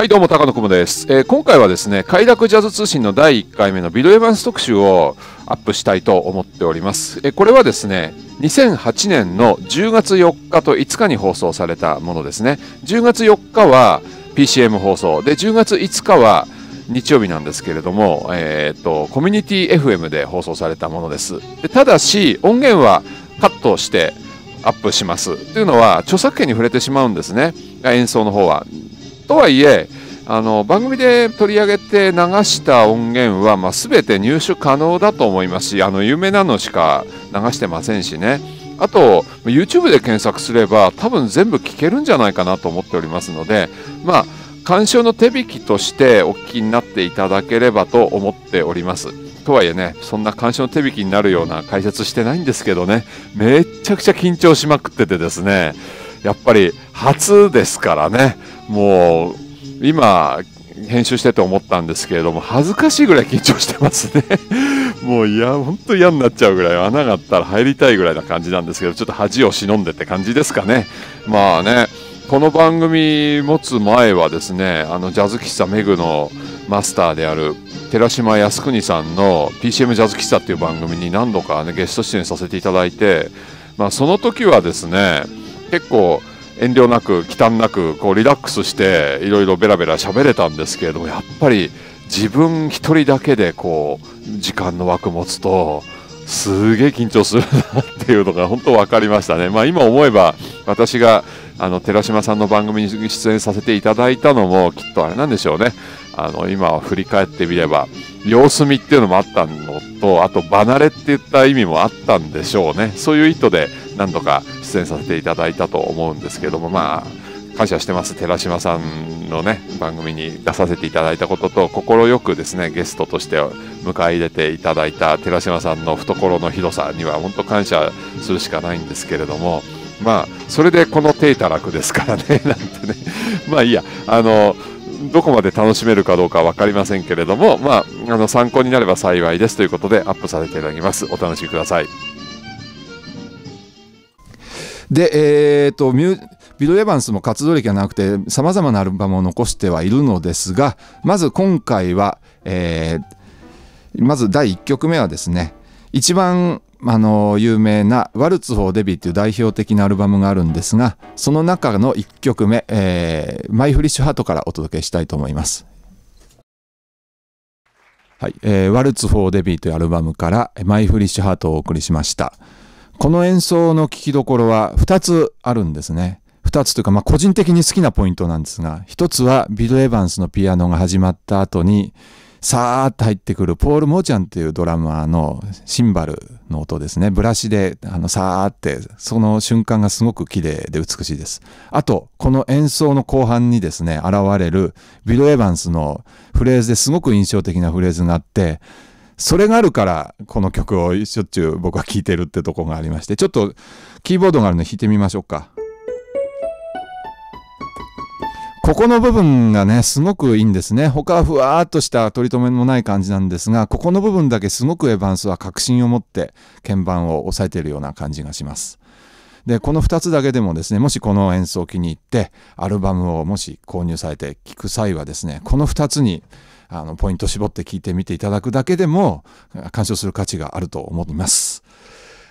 はいどうも高野くもです、えー、今回はですね快楽ジャズ通信の第1回目のビル・エヴァンス特集をアップしたいと思っております、えー、これはですね2008年の10月4日と5日に放送されたものですね10月4日は PCM 放送で10月5日は日曜日なんですけれども、えーとコミュニティ FM で放送されたものですでただし音源はカットしてアップしますというのは著作権に触れてしまうんですね演奏の方はとはいえあの番組で取り上げて流した音源は、まあ、全て入手可能だと思いますしあの有名なのしか流してませんしねあと YouTube で検索すれば多分全部聞けるんじゃないかなと思っておりますのでまあ鑑賞の手引きとしてお聞きになっていただければと思っております。とはいえね、そんな鑑賞の手引きになるような解説してないんですけどね、めっちゃくちゃ緊張しまくっててですね、やっぱり初ですからね、もう今、編集してて思ったんですけれども、恥ずかしいぐらい緊張してますね。もういや、ほんと嫌になっちゃうぐらい、穴があったら入りたいぐらいな感じなんですけど、ちょっと恥を忍んでって感じですかね。まあね、この番組持つ前はですね、あの、ジャズ喫茶メグのマスターである、寺島靖国さんの PCM ジャズ喫茶っていう番組に何度かね、ゲスト出演させていただいて、まあ、その時はですね、結構遠慮なく忌憚なくこうリラックスしていろいろベラベラ喋れたんですけれどもやっぱり自分一人だけでこう時間の枠持つとすげえ緊張するなっていうのが本当分かりましたね、まあ、今思えば私があの寺島さんの番組に出演させていただいたのもきっとあれなんでしょうねあの今振り返ってみれば様子見っていうのもあったのと、あと離れっていった意味もあったんでしょうね。そういう意図で何度か出演させていただいたと思うんですけども、まあ、感謝してます。寺島さんのね、番組に出させていただいたことと、快くですね、ゲストとして迎え入れていただいた寺島さんの懐の広さには本当感謝するしかないんですけれども、まあ、それでこの手たらくですからね、なんてね。まあいいや、あの、どこまで楽しめるかどうか分かりませんけれども、まあ、あの参考になれば幸いですということでアップさせていただきます。お楽しみください。で、えーと、ビル・エヴァンスも活動歴がなくて、さまざまなアルバムを残してはいるのですが、まず今回は、えー、まず第1曲目はですね、一番あの有名な「ワルツ・フォー・デビー」っていう代表的なアルバムがあるんですがその中の1曲目、えー、マイ・フリッシュ・ハートからお届けしたいと思います。はいえー、ワルツ・フォー・デビーというアルバムから「マイ・フリッシュ・ハート」をお送りしました。この演奏の聴きどころは2つあるんですね。2つというか、まあ、個人的に好きなポイントなんですが、1つはビル・エヴァンスのピアノが始まった後に、さーっと入ってくるポール・モーちゃんっていうドラマーのシンバルの音ですね。ブラシであのさーって、その瞬間がすごく綺麗で美しいです。あと、この演奏の後半にですね、現れるビル・エヴァンスのフレーズですごく印象的なフレーズがあって、それがあるから、この曲をしょっちゅう僕は聴いてるってとこがありまして、ちょっとキーボードがあるので弾いてみましょうか。ここの部分がね、すごくいいんですね。他はふわーっとした取り留めもない感じなんですが、ここの部分だけすごくエヴァンスは確信を持って鍵盤を押さえているような感じがします。で、この2つだけでもですね、もしこの演奏を気に入って、アルバムをもし購入されて聴く際はですね、この2つにあのポイント絞って聴いてみていただくだけでも、鑑賞する価値があると思います。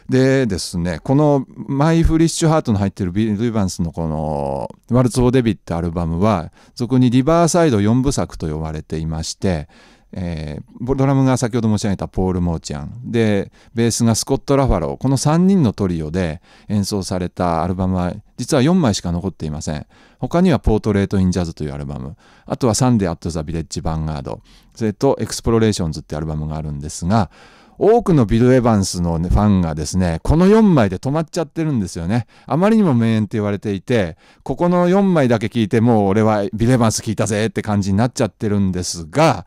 でですねこの「マイ・フリッシュ・ハート」の入ってるビル・リバンスのこの「ワルツ・オー・デビ」ってアルバムは俗に「リバーサイド4部作」と呼ばれていましてえー、ドラムが先ほど申し上げたポール・モーチャンでベースがスコット・ラファローこの3人のトリオで演奏されたアルバムは実は4枚しか残っていません他には「ポートレート・イン・ジャズ」というアルバムあとは「サンデー・アット・ザ・ビレッジ・ヴァンガード」それと「エクスプロレーションズ」ってアルバムがあるんですが多くのビル・エヴァンスの、ファンがですね、この4枚で止まっちゃってるんですよね。あまりにも名演って言われていて、ここの4枚だけ聞いてもう俺はビル・エヴァンス聞いたぜって感じになっちゃってるんですが、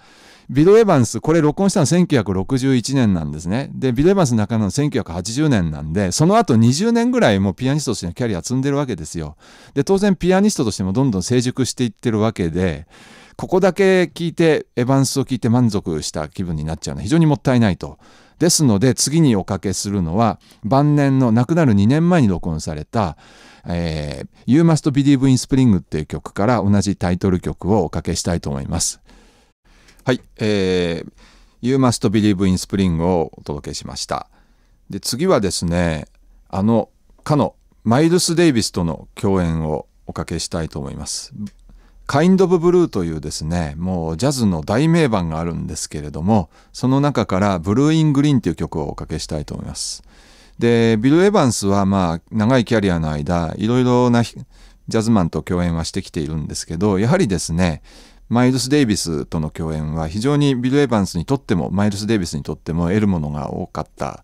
ビル・エヴァンス、これ録音したの1961年なんですね。で、ビル・エヴァンスの中の1980年なんで、その後20年ぐらいもうピアニストとしてのキャリア積んでるわけですよ。で、当然ピアニストとしてもどんどん成熟していってるわけで、ここだけ聞いてエヴァンスを聞いて満足した気分になっちゃうのは非常にもったいないと。ですので次におかけするのは晩年の亡くなる2年前に録音された「えー、You Must Believe in Spring」っていう曲から同じタイトル曲をおかけしたいと思います。はい、えー、You Must Believe in Spring をお届けしました。で次はですねあのかのマイルス・デイビスとの共演をおかけしたいと思います。カインド・オブ・ブルーというですね、もうジャズの大名盤があるんですけれども、その中からブルーイン・グリーンという曲をおかけしたいと思います。で、ビル・エヴァンスはまあ長いキャリアの間、いろいろなジャズマンと共演はしてきているんですけど、やはりですね、マイルス・デイビスとの共演は非常にビル・エヴァンスにとっても、マイルス・デイビスにとっても得るものが多かった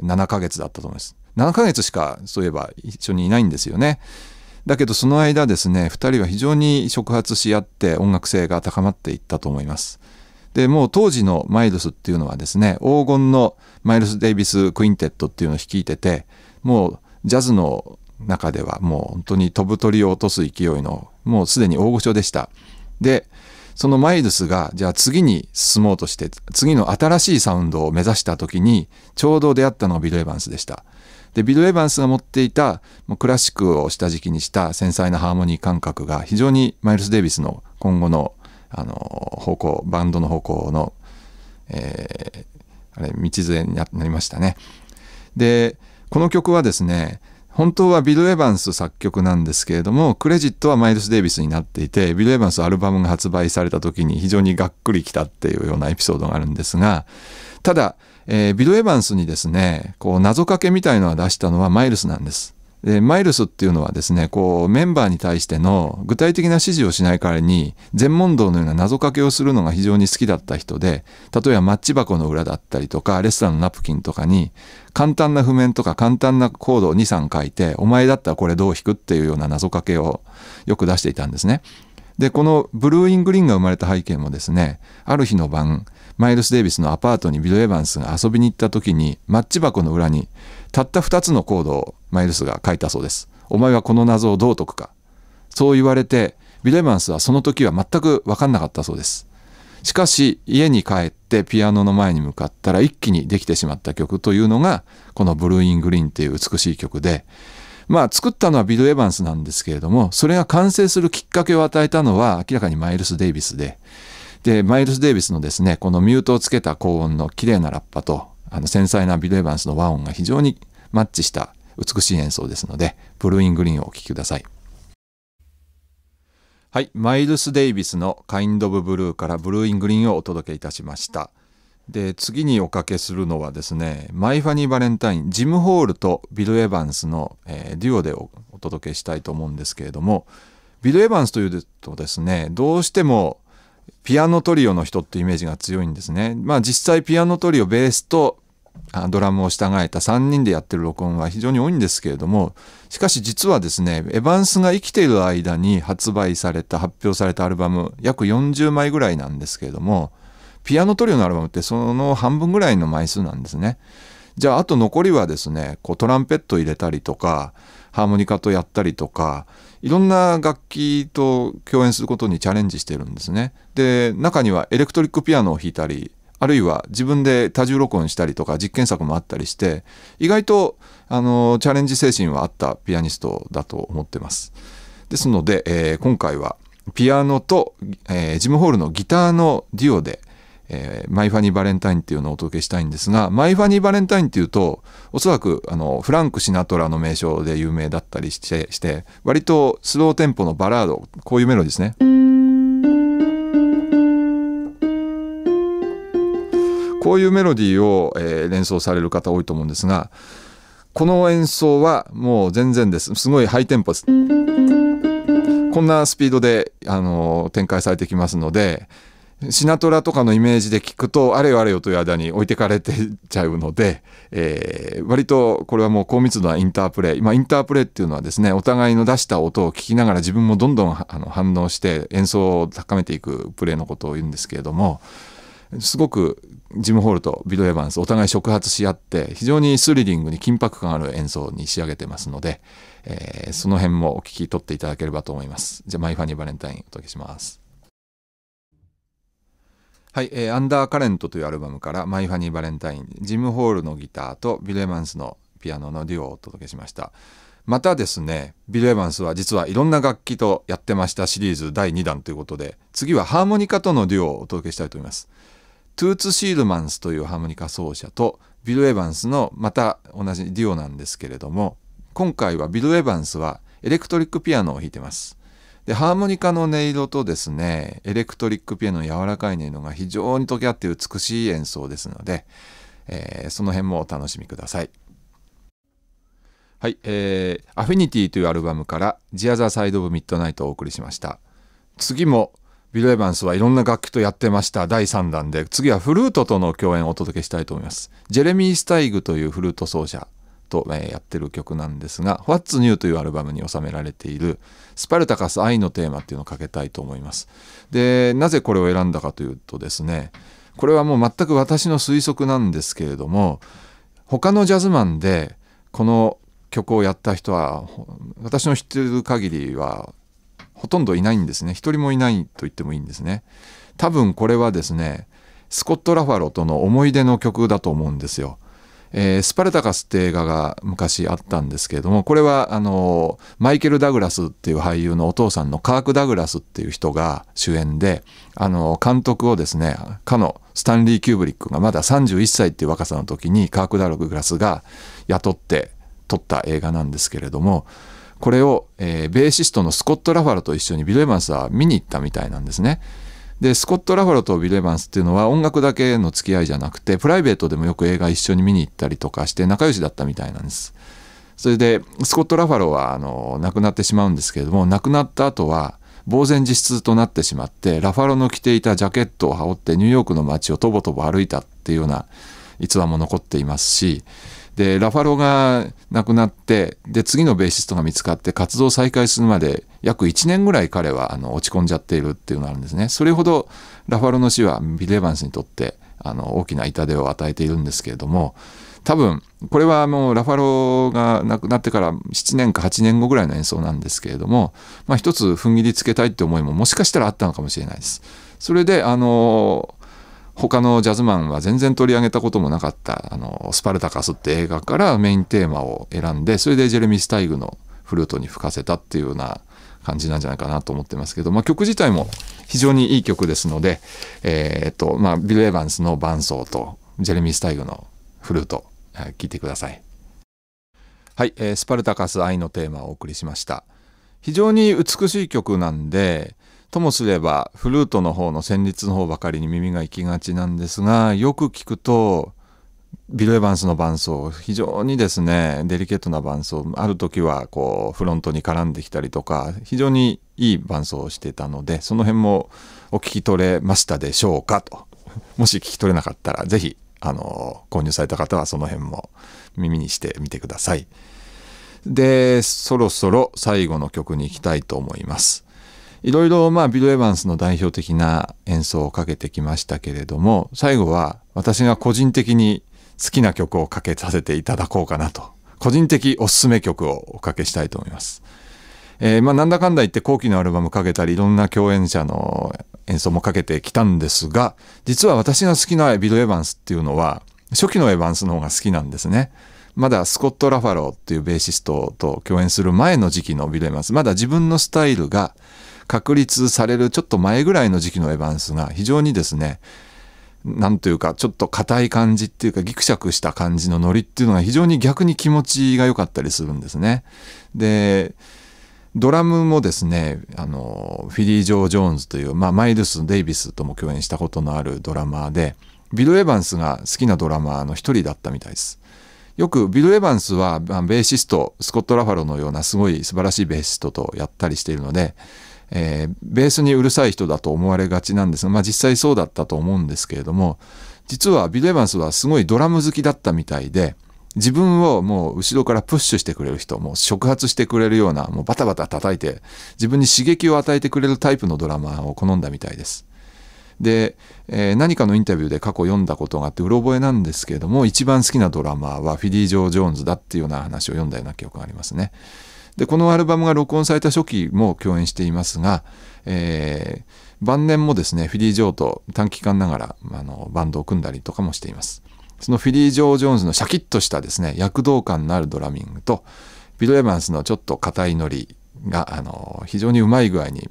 7ヶ月だったと思います。7ヶ月しかそういえば一緒にいないんですよね。だけどその間ですね2人は非常に触発し合って音楽性が高まっていったと思います。でもう当時のマイルスっていうのはですね黄金のマイルス・デイビス・クインテットっていうのを率いててもうジャズの中ではもう本当に飛ぶ鳥を落とす勢いのもうすでに大御所でした。でそのマイルスがじゃあ次に進もうとして次の新しいサウンドを目指した時にちょうど出会ったのがビル・エヴァンスでした。でビル・エヴァンスが持っていたクラシックを下敷きにした繊細なハーモニー感覚が非常にマイルス・デイビスの今後のあの方向バンドの方向の、えー、あれ道連れになりましたね。でこの曲はですね本当はビル・エヴァンス作曲なんですけれどもクレジットはマイルス・デイビスになっていてビル・エヴァンスアルバムが発売された時に非常にがっくりきたっていうようなエピソードがあるんですがただえー、ビド・エヴァンスにですねこう謎かけみたいのは出したのはマイルスなんです。でマイルスっていうのはですねこうメンバーに対しての具体的な指示をしない代わりに全問答のような謎かけをするのが非常に好きだった人で例えばマッチ箱の裏だったりとかレストランのナプキンとかに簡単な譜面とか簡単なコードを23書いてお前だったらこれどう弾くっていうような謎かけをよく出していたんですね。でこのブルーイングリーンが生まれた背景もですねある日の晩マイルス・デイビスのアパートにビル・エヴァンスが遊びに行った時にマッチ箱の裏にたった2つのコードをマイルスが書いたそうですお前はこの謎をどう解くかそう言われてビル・エヴァンスはその時は全く分かんなかったそうですしかし家に帰ってピアノの前に向かったら一気にできてしまった曲というのがこの「ブルーイングリーン」っていう美しい曲でまあ、作ったのはビル・エヴァンスなんですけれども、それが完成するきっかけを与えたのは明らかにマイルス・デイビスで、で、マイルス・デイビスのですね、このミュートをつけた高音の綺麗なラッパと、あの、繊細なビル・エヴァンスの和音が非常にマッチした美しい演奏ですので、ブルーイングリーンをお聴きください。はい、マイルス・デイビスのカインド・オブ・ブルーからブルーイングリーンをお届けいたしました。で次におかけするのはですねマイ・ファニー・バレンタインジム・ホールとビル・エヴァンスの、えー、デュオでお届けしたいと思うんですけれどもビル・エヴァンスというとですねどうしてもピアノトリオの人ってイメージが強いんですね。まあ実際ピアノトリオベースとドラムを従えた3人でやってる録音は非常に多いんですけれどもしかし実はですねエヴァンスが生きている間に発売された発表されたアルバム約40枚ぐらいなんですけれどもピアノトリオのアルバムってその半分ぐらいの枚数なんですね。じゃああと残りはですねこうトランペット入れたりとかハーモニカとやったりとかいろんな楽器と共演することにチャレンジしてるんですね。で中にはエレクトリックピアノを弾いたりあるいは自分で多重録音したりとか実験作もあったりして意外とあのチャレンジ精神はあったピアニストだと思ってます。ですので、えー、今回はピアノと、えー、ジム・ホールのギターのデュオでえー、マイファニーバレンタインっていうのをお届けしたいんですが、マイファニーバレンタインっていうと、おそらく、あの、フランク・シナトラの名称で有名だったりして、して割とスローテンポのバラード、こういうメロディですね。こういうメロディーを、えー、連想される方多いと思うんですが、この演奏はもう全然です。すごいハイテンポです。こんなスピードで、あの、展開されてきますので、シナトラとかのイメージで聞くとあれよあれよという間に置いてかれてちゃうので、えー、割とこれはもう高密度なインタープレイ、まあ、インタープレイっていうのはですねお互いの出した音を聞きながら自分もどんどんあの反応して演奏を高めていくプレイのことを言うんですけれどもすごくジム・ホールとビド・エヴァンスお互い触発し合って非常にスリリングに緊迫感ある演奏に仕上げてますので、えー、その辺もお聞き取っていただければと思います。じゃあマイ・ファニー・バレンタインお届けします。はい、えー、アンダーカレントというアルバムからマイファニーバレンタイン、ジムホールのギターとビル・エマンスのピアノのデュオをお届けしました。またですね、ビル・エヴァンスは実はいろんな楽器とやってましたシリーズ第2弾ということで、次はハーモニカとのデュオをお届けしたいと思います。トゥーツ・シールマンスというハーモニカ奏者とビル・エヴァンスのまた同じデュオなんですけれども、今回はビル・エヴァンスはエレクトリックピアノを弾いてます。でハーモニカの音色とですねエレクトリックピアノの柔らかい音色が非常に溶け合って美しい演奏ですので、えー、その辺もお楽しみください。はい、えー、アフィニティというアルバムから「ジアザサイド・オブ・ミッドナイト」をお送りしました次もビル・エヴァンスはいろんな楽器とやってました第3弾で次はフルートとの共演をお届けしたいと思いますジェレミー・スタイグというフルート奏者と、えやってる曲なんですが「What's New」というアルバムに収められている「スパルタカス愛のテーマ」っていうのをかけたいと思います。でなぜこれを選んだかというとですねこれはもう全く私の推測なんですけれども他のジャズマンでこの曲をやった人は私の知ってる限りはほとんどいないんですね一人もいないと言ってもいいんですね多分これはですねスコット・ラファロとの思い出の曲だと思うんですよえー、スパルタカスって映画が昔あったんですけれどもこれはあのマイケル・ダグラスっていう俳優のお父さんのカーク・ダグラスっていう人が主演であの監督をですねかのスタンリー・キューブリックがまだ31歳っていう若さの時にカーク・ダグラスが雇って撮った映画なんですけれどもこれを、えー、ベーシストのスコット・ラファルと一緒にビル・エマンスは見に行ったみたいなんですね。でスコット・ラファロとビル・エヴァンスっていうのは音楽だけの付き合いじゃなくてプライベートでもよく映画一緒に見に行ったりとかして仲良しだったみたいなんですそれでスコット・ラファロはあの亡くなってしまうんですけれども亡くなった後は呆然自失となってしまってラファロの着ていたジャケットを羽織ってニューヨークの街をとぼとぼ歩いたっていうような逸話も残っていますしでラファロが亡くなってで次のベーシストが見つかって活動再開するまで約1年ぐらい彼はあの落ち込んじゃっているっていうのがあるんですねそれほどラファロの死はビレァンスにとってあの大きな痛手を与えているんですけれども多分これはもうラファロが亡くなってから7年か8年後ぐらいの演奏なんですけれども、まあ、一つ踏ん切りつけたいって思いももしかしたらあったのかもしれないです。それであの他のジャズマンは全然取り上げたこともなかった「あのスパルタカス」って映画からメインテーマを選んでそれでジェレミー・スタイグのフルートに吹かせたっていうような感じなんじゃないかなと思ってますけど、まあ、曲自体も非常にいい曲ですので、えー、っとまあ、ビル・エヴァンスの伴奏とジェレミー・スタイグのフルート聴いてください。はい、えー、スパルタカス愛のテーマをお送りしました。非常に美しい曲なんで、ともすればフルートの方の旋律の方ばかりに耳が行きがちなんですがよく聞くとビル・エヴァンスの伴奏非常にですねデリケートな伴奏ある時はこうフロントに絡んできたりとか非常にいい伴奏をしてたのでその辺もお聞き取れましたでしょうかと もし聞き取れなかったら是非あの購入された方はその辺も耳にしてみてください。でそろそろ最後の曲に行きたいと思います。いろいろまあビル・エヴァンスの代表的な演奏をかけてきましたけれども最後は私が個人的に好きな曲をかけさせていただこうかなと個人的おすすめ曲をおかけしたいと思います。えー、まあなんだかんだ言って後期のアルバムかけたりいろんな共演者の演奏もかけてきたんですが実は私が好きなビル・エヴァンスっていうのは初期のエヴァンスの方が好きなんですね。まだスコット・ラファローっていうベーシストと共演する前の時期のビル・エヴァンスまだ自分のスタイルが確立されるちょっと前ぐらいの時期のエヴァンスが非常にですねなんというかちょっと硬い感じっていうかギクシャクした感じのノリっていうのが非常に逆に気持ちが良かったりするんですね。でドラムもですねあのフィリー・ジョー・ジョーンズという、まあ、マイルス・デイビスとも共演したことのあるドラマーでビル・エヴァンスが好きなドラマーの一人だったみたいです。よくビル・エヴァンスはベーシストスコット・ラファロのようなすごい素晴らしいベーシストとやったりしているのでえー、ベースにうるさい人だと思われがちなんですが、まあ、実際そうだったと思うんですけれども実はビル・エヴァンスはすごいドラム好きだったみたいで自分をもう後ろからプッシュしてくれる人もう触発してくれるようなもうバタバタ叩いて自分に刺激を与えてくれるタイプのドラマを好んだみたいです。で、えー、何かのインタビューで過去読んだことがあってうろ覚えなんですけれども一番好きなドラマはフィディ・ジョー・ジョーンズだっていうような話を読んだような記憶がありますね。でこのアルバムが録音された初期も共演していますが、えー、晩年もですねフィリー・ジョーと短期間ながらあのバンドを組んだりとかもしていますそのフィリー・ジョー・ジョーンズのシャキッとしたですね躍動感のあるドラミングとビル・エヴァンスのちょっと硬いノリがあの非常にうまい具合に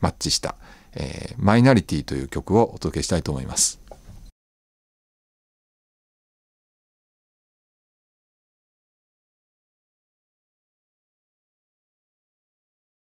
マッチした、えー、マイナリティという曲をお届けしたいと思います。